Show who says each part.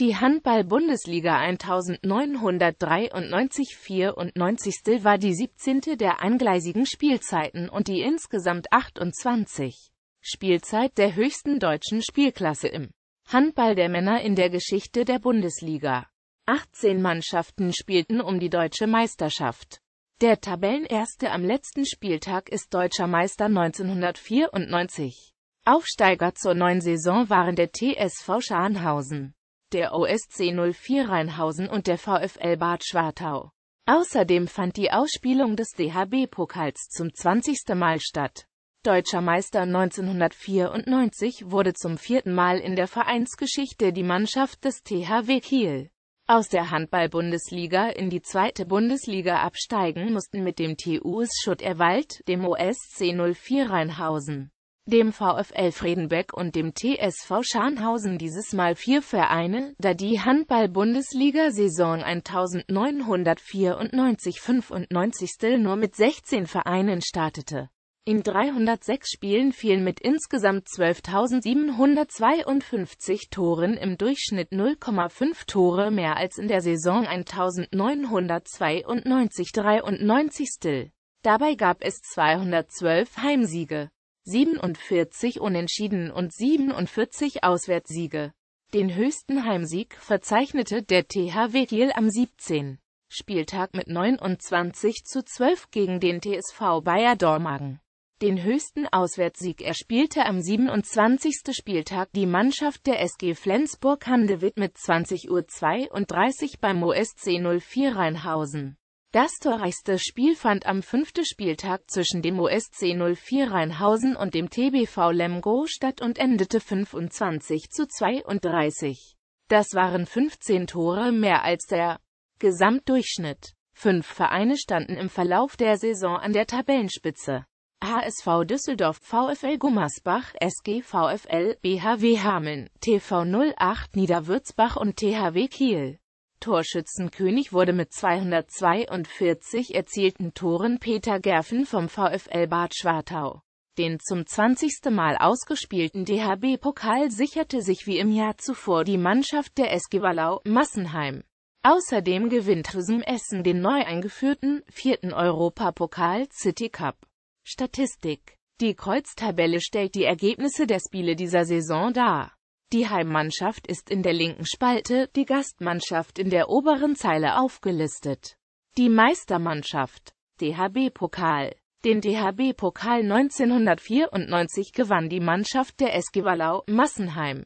Speaker 1: Die Handball-Bundesliga 1993-94 war die 17. der angleisigen Spielzeiten und die insgesamt 28. Spielzeit der höchsten deutschen Spielklasse im Handball der Männer in der Geschichte der Bundesliga. 18 Mannschaften spielten um die deutsche Meisterschaft. Der Tabellenerste am letzten Spieltag ist deutscher Meister 1994. Aufsteiger zur neuen Saison waren der TSV Scharnhausen der OSC 04 Rheinhausen und der VfL Bad Schwartau. Außerdem fand die Ausspielung des DHB-Pokals zum 20. Mal statt. Deutscher Meister 1994 wurde zum vierten Mal in der Vereinsgeschichte die Mannschaft des THW Kiel. Aus der Handball-Bundesliga in die zweite Bundesliga absteigen mussten mit dem TuS Schutt-Erwald, dem OSC 04 Rheinhausen dem VfL Fredenbeck und dem TSV Scharnhausen dieses Mal vier Vereine, da die Handball-Bundesliga-Saison 1994-95 nur mit 16 Vereinen startete. In 306 Spielen fielen mit insgesamt 12.752 Toren im Durchschnitt 0,5 Tore mehr als in der Saison 1992-93. Dabei gab es 212 Heimsiege. 47 Unentschieden und 47 Auswärtssiege. Den höchsten Heimsieg verzeichnete der THW Kiel am 17. Spieltag mit 29 zu 12 gegen den TSV Bayer Dormagen. Den höchsten Auswärtssieg erspielte am 27. Spieltag die Mannschaft der SG Flensburg-Handewitt mit 20:32 Uhr beim OSC 04 Rheinhausen. Das torreichste Spiel fand am fünften Spieltag zwischen dem USC 04 Rheinhausen und dem TBV Lemgo statt und endete 25 zu 32. Das waren 15 Tore mehr als der Gesamtdurchschnitt. Fünf Vereine standen im Verlauf der Saison an der Tabellenspitze. HSV Düsseldorf, VfL Gummersbach, SG VfL, BHW Hameln, TV 08 Niederwürzbach und THW Kiel. Torschützenkönig wurde mit 242 erzielten Toren Peter Gerfen vom VfL Bad Schwartau. Den zum 20. Mal ausgespielten DHB-Pokal sicherte sich wie im Jahr zuvor die Mannschaft der SG Wallau, Massenheim. Außerdem gewinnt Hüsum Essen den neu eingeführten, vierten Europapokal City Cup. Statistik Die Kreuztabelle stellt die Ergebnisse der Spiele dieser Saison dar. Die Heimmannschaft ist in der linken Spalte, die Gastmannschaft in der oberen Zeile aufgelistet. Die Meistermannschaft DHB-Pokal den DHB-Pokal 1994 gewann die Mannschaft der SG Wallau Massenheim.